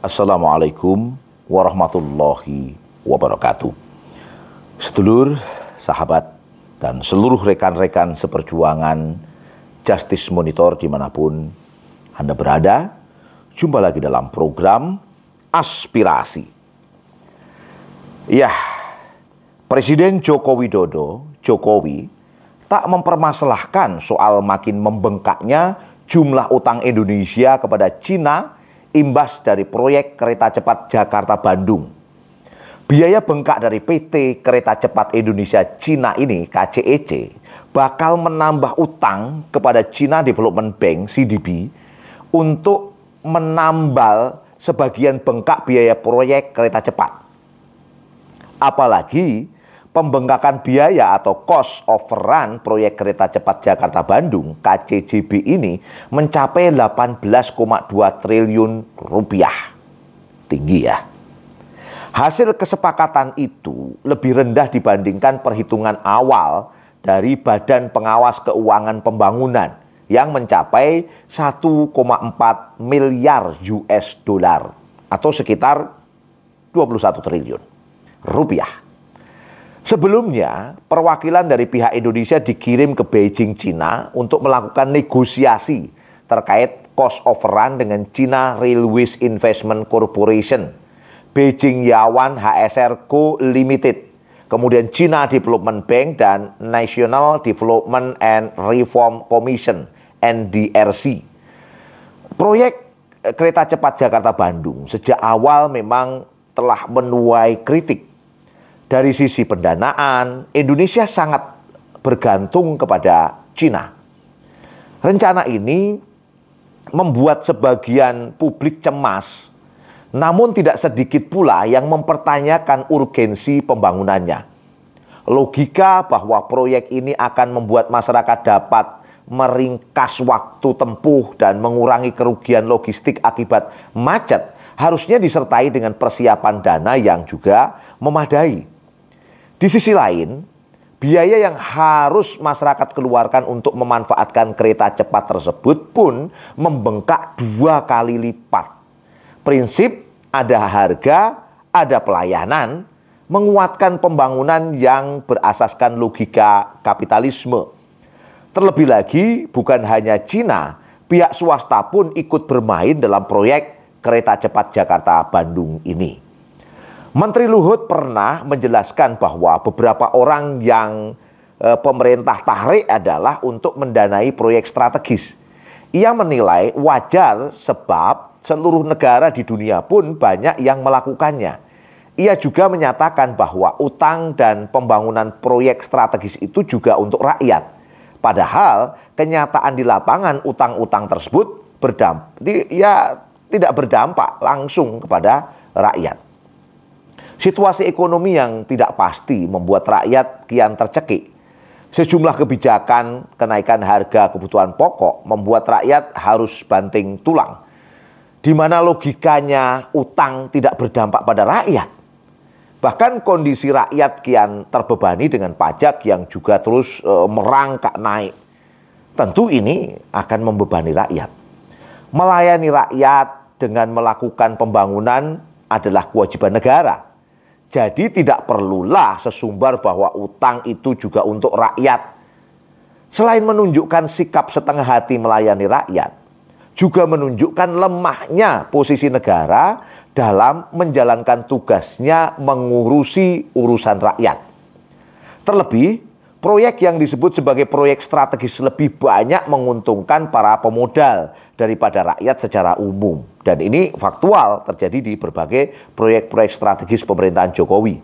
Assalamualaikum warahmatullahi wabarakatuh. Sedulur, sahabat, dan seluruh rekan-rekan seperjuangan Justice Monitor dimanapun Anda berada, jumpa lagi dalam program Aspirasi. Ya, Presiden Joko Widodo, Jokowi, tak mempermasalahkan soal makin membengkaknya jumlah utang Indonesia kepada Cina imbas dari proyek kereta cepat Jakarta-Bandung. Biaya bengkak dari PT Kereta Cepat Indonesia Cina ini KCEC e bakal menambah utang kepada China Development Bank CDB untuk menambal sebagian bengkak biaya proyek kereta cepat. Apalagi Pembengkakan biaya atau cost overrun proyek kereta cepat Jakarta-Bandung KCJB ini mencapai 18,2 triliun rupiah. Tinggi ya. Hasil kesepakatan itu lebih rendah dibandingkan perhitungan awal dari Badan Pengawas Keuangan Pembangunan yang mencapai 1,4 miliar US dollar atau sekitar 21 triliun rupiah. Sebelumnya, perwakilan dari pihak Indonesia dikirim ke Beijing, Cina untuk melakukan negosiasi terkait cost of run dengan China Railways Investment Corporation, Beijing Yawan HSR Co. Limited, kemudian China Development Bank dan National Development and Reform Commission, NDRC. Proyek eh, kereta cepat Jakarta-Bandung sejak awal memang telah menuai kritik dari sisi pendanaan, Indonesia sangat bergantung kepada Cina. Rencana ini membuat sebagian publik cemas, namun tidak sedikit pula yang mempertanyakan urgensi pembangunannya. Logika bahwa proyek ini akan membuat masyarakat dapat meringkas waktu tempuh dan mengurangi kerugian logistik akibat macet harusnya disertai dengan persiapan dana yang juga memadai. Di sisi lain, biaya yang harus masyarakat keluarkan untuk memanfaatkan kereta cepat tersebut pun membengkak dua kali lipat. Prinsip ada harga, ada pelayanan, menguatkan pembangunan yang berasaskan logika kapitalisme. Terlebih lagi, bukan hanya Cina, pihak swasta pun ikut bermain dalam proyek kereta cepat Jakarta-Bandung ini. Menteri Luhut pernah menjelaskan bahwa beberapa orang yang e, pemerintah tarik adalah untuk mendanai proyek strategis. Ia menilai wajar sebab seluruh negara di dunia pun banyak yang melakukannya. Ia juga menyatakan bahwa utang dan pembangunan proyek strategis itu juga untuk rakyat. Padahal kenyataan di lapangan utang-utang tersebut berdampak ya tidak berdampak langsung kepada rakyat. Situasi ekonomi yang tidak pasti membuat rakyat kian tercekik. Sejumlah kebijakan kenaikan harga kebutuhan pokok membuat rakyat harus banting tulang. Di mana logikanya utang tidak berdampak pada rakyat. Bahkan kondisi rakyat kian terbebani dengan pajak yang juga terus e, merangkak naik. Tentu ini akan membebani rakyat. Melayani rakyat dengan melakukan pembangunan adalah kewajiban negara. Jadi tidak perlulah sesumbar bahwa utang itu juga untuk rakyat. Selain menunjukkan sikap setengah hati melayani rakyat, juga menunjukkan lemahnya posisi negara dalam menjalankan tugasnya mengurusi urusan rakyat. Terlebih Proyek yang disebut sebagai proyek strategis lebih banyak menguntungkan para pemodal daripada rakyat secara umum. Dan ini faktual terjadi di berbagai proyek-proyek strategis pemerintahan Jokowi.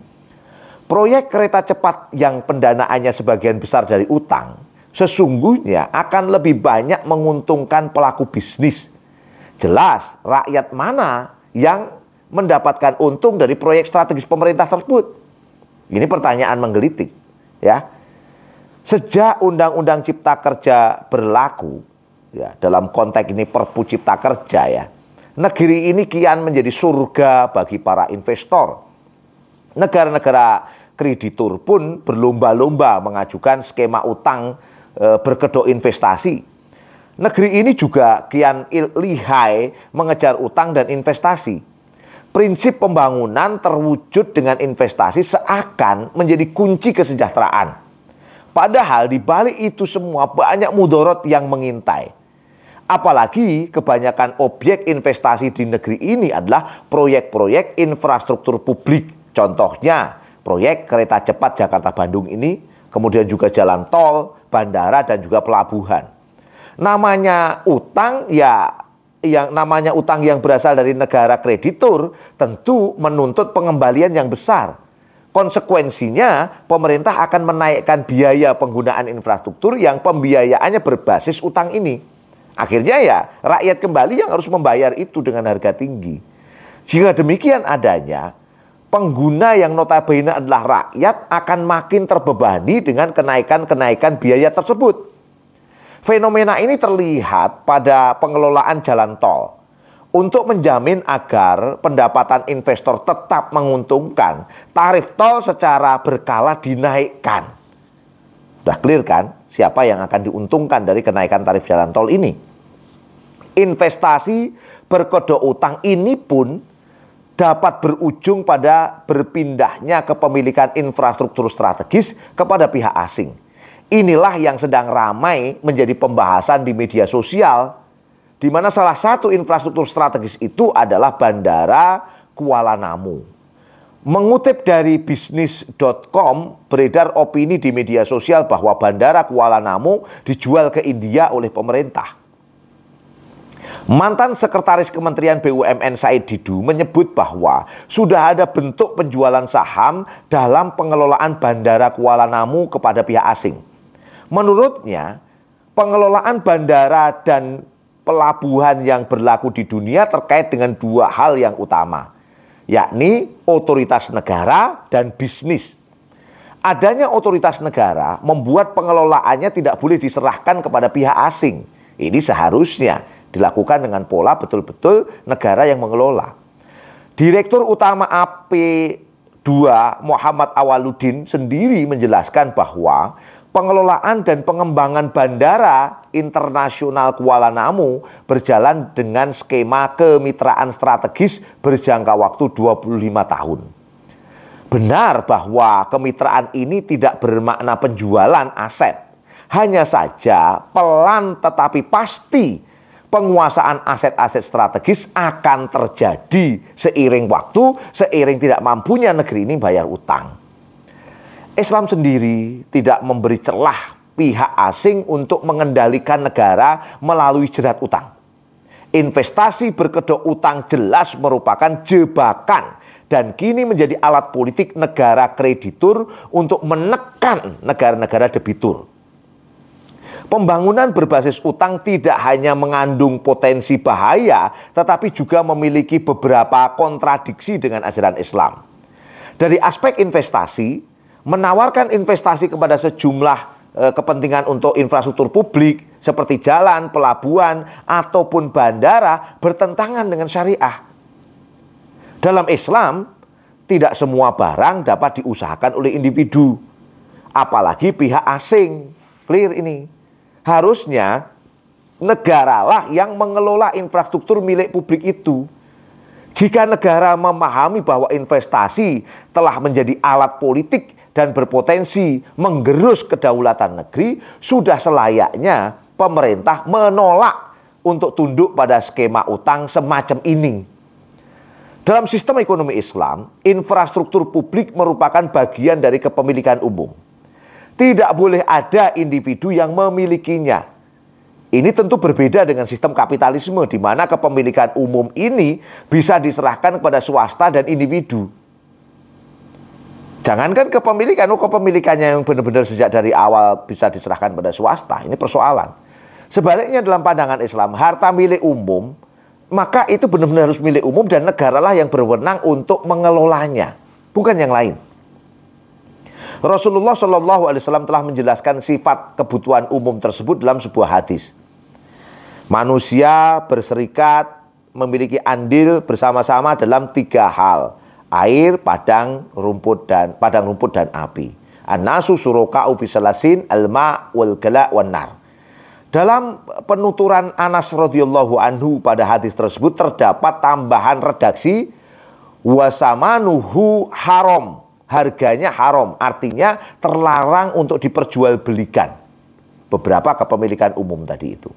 Proyek kereta cepat yang pendanaannya sebagian besar dari utang sesungguhnya akan lebih banyak menguntungkan pelaku bisnis. Jelas rakyat mana yang mendapatkan untung dari proyek strategis pemerintah tersebut? Ini pertanyaan menggelitik, ya. Sejak Undang-Undang Cipta Kerja berlaku, ya dalam konteks ini Perpu Cipta Kerja ya, negeri ini kian menjadi surga bagi para investor. Negara-negara kreditur pun berlomba-lomba mengajukan skema utang e, berkedok investasi. Negeri ini juga kian lihai mengejar utang dan investasi prinsip pembangunan terwujud dengan investasi seakan menjadi kunci kesejahteraan. Padahal di balik itu semua banyak mudorot yang mengintai. Apalagi kebanyakan objek investasi di negeri ini adalah proyek-proyek infrastruktur publik. Contohnya, proyek kereta cepat Jakarta-Bandung ini, kemudian juga jalan tol, bandara, dan juga pelabuhan. Namanya utang ya yang namanya utang yang berasal dari negara kreditur tentu menuntut pengembalian yang besar. Konsekuensinya pemerintah akan menaikkan biaya penggunaan infrastruktur yang pembiayaannya berbasis utang ini. Akhirnya ya rakyat kembali yang harus membayar itu dengan harga tinggi. Jika demikian adanya, pengguna yang notabene adalah rakyat akan makin terbebani dengan kenaikan-kenaikan biaya tersebut. Fenomena ini terlihat pada pengelolaan jalan tol. Untuk menjamin agar pendapatan investor tetap menguntungkan, tarif tol secara berkala dinaikkan. Sudah clear kan? Siapa yang akan diuntungkan dari kenaikan tarif jalan tol ini? Investasi berkode utang ini pun dapat berujung pada berpindahnya kepemilikan infrastruktur strategis kepada pihak asing. Inilah yang sedang ramai menjadi pembahasan di media sosial di mana salah satu infrastruktur strategis itu adalah Bandara Kuala Namu. Mengutip dari bisnis.com, beredar opini di media sosial bahwa Bandara Kuala Namu dijual ke India oleh pemerintah. Mantan Sekretaris Kementerian BUMN Said Didu menyebut bahwa sudah ada bentuk penjualan saham dalam pengelolaan Bandara Kuala Namu kepada pihak asing. Menurutnya, pengelolaan bandara dan pelabuhan yang berlaku di dunia terkait dengan dua hal yang utama, yakni otoritas negara dan bisnis. Adanya otoritas negara membuat pengelolaannya tidak boleh diserahkan kepada pihak asing. Ini seharusnya dilakukan dengan pola betul-betul negara yang mengelola. Direktur utama AP2 Muhammad Awaludin sendiri menjelaskan bahwa pengelolaan dan pengembangan bandara internasional Kuala Namu berjalan dengan skema kemitraan strategis berjangka waktu 25 tahun. Benar bahwa kemitraan ini tidak bermakna penjualan aset. Hanya saja pelan tetapi pasti penguasaan aset-aset strategis akan terjadi seiring waktu, seiring tidak mampunya negeri ini bayar utang. Islam sendiri tidak memberi celah pihak asing untuk mengendalikan negara melalui jerat utang. Investasi berkedok utang jelas merupakan jebakan dan kini menjadi alat politik negara kreditur untuk menekan negara-negara debitur. Pembangunan berbasis utang tidak hanya mengandung potensi bahaya, tetapi juga memiliki beberapa kontradiksi dengan ajaran Islam. Dari aspek investasi, menawarkan investasi kepada sejumlah eh, kepentingan untuk infrastruktur publik seperti jalan, pelabuhan, ataupun bandara bertentangan dengan syariah. Dalam Islam, tidak semua barang dapat diusahakan oleh individu, apalagi pihak asing. Clear ini. Harusnya negaralah yang mengelola infrastruktur milik publik itu. Jika negara memahami bahwa investasi telah menjadi alat politik dan berpotensi menggerus kedaulatan negeri, sudah selayaknya pemerintah menolak untuk tunduk pada skema utang semacam ini. Dalam sistem ekonomi Islam, infrastruktur publik merupakan bagian dari kepemilikan umum. Tidak boleh ada individu yang memilikinya. Ini tentu berbeda dengan sistem kapitalisme di mana kepemilikan umum ini bisa diserahkan kepada swasta dan individu. Jangankan kepemilikan, oh kepemilikannya yang benar-benar sejak dari awal bisa diserahkan pada swasta, ini persoalan. Sebaliknya dalam pandangan Islam, harta milik umum, maka itu benar-benar harus milik umum dan negaralah yang berwenang untuk mengelolanya, bukan yang lain. Rasulullah Shallallahu Alaihi Wasallam telah menjelaskan sifat kebutuhan umum tersebut dalam sebuah hadis. Manusia berserikat memiliki andil bersama-sama dalam tiga hal air, padang rumput dan padang rumput dan api. Anasu suroka ufisalasin alma wal gala' wanar. Dalam penuturan Anas radhiyallahu anhu pada hadis tersebut terdapat tambahan redaksi wasamanuhu haram. Harganya haram, artinya terlarang untuk diperjualbelikan. Beberapa kepemilikan umum tadi itu.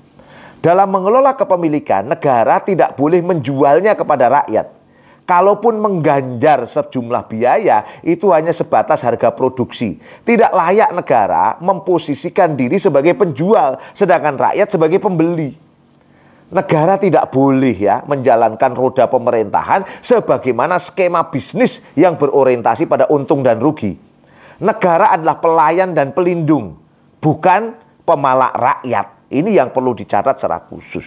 Dalam mengelola kepemilikan, negara tidak boleh menjualnya kepada rakyat. Kalaupun mengganjar sejumlah biaya, itu hanya sebatas harga produksi. Tidak layak negara memposisikan diri sebagai penjual, sedangkan rakyat sebagai pembeli. Negara tidak boleh ya menjalankan roda pemerintahan sebagaimana skema bisnis yang berorientasi pada untung dan rugi. Negara adalah pelayan dan pelindung, bukan pemalak rakyat. Ini yang perlu dicatat secara khusus.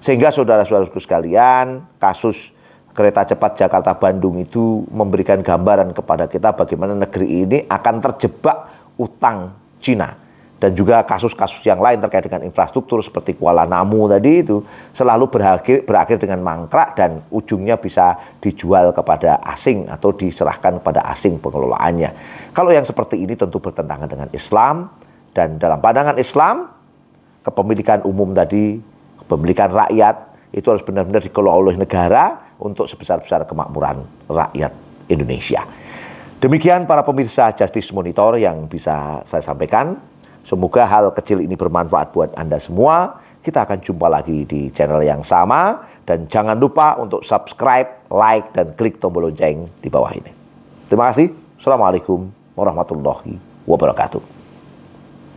Sehingga saudara-saudaraku sekalian, kasus kereta cepat Jakarta Bandung itu memberikan gambaran kepada kita bagaimana negeri ini akan terjebak utang Cina dan juga kasus-kasus yang lain terkait dengan infrastruktur seperti Kuala Namu tadi itu selalu berakhir berakhir dengan mangkrak dan ujungnya bisa dijual kepada asing atau diserahkan kepada asing pengelolaannya. Kalau yang seperti ini tentu bertentangan dengan Islam dan dalam pandangan Islam kepemilikan umum tadi, kepemilikan rakyat itu harus benar-benar dikelola oleh negara untuk sebesar-besar kemakmuran rakyat Indonesia. Demikian para pemirsa Justice Monitor yang bisa saya sampaikan. Semoga hal kecil ini bermanfaat buat Anda semua. Kita akan jumpa lagi di channel yang sama dan jangan lupa untuk subscribe, like dan klik tombol lonceng di bawah ini. Terima kasih. Assalamualaikum warahmatullahi wabarakatuh.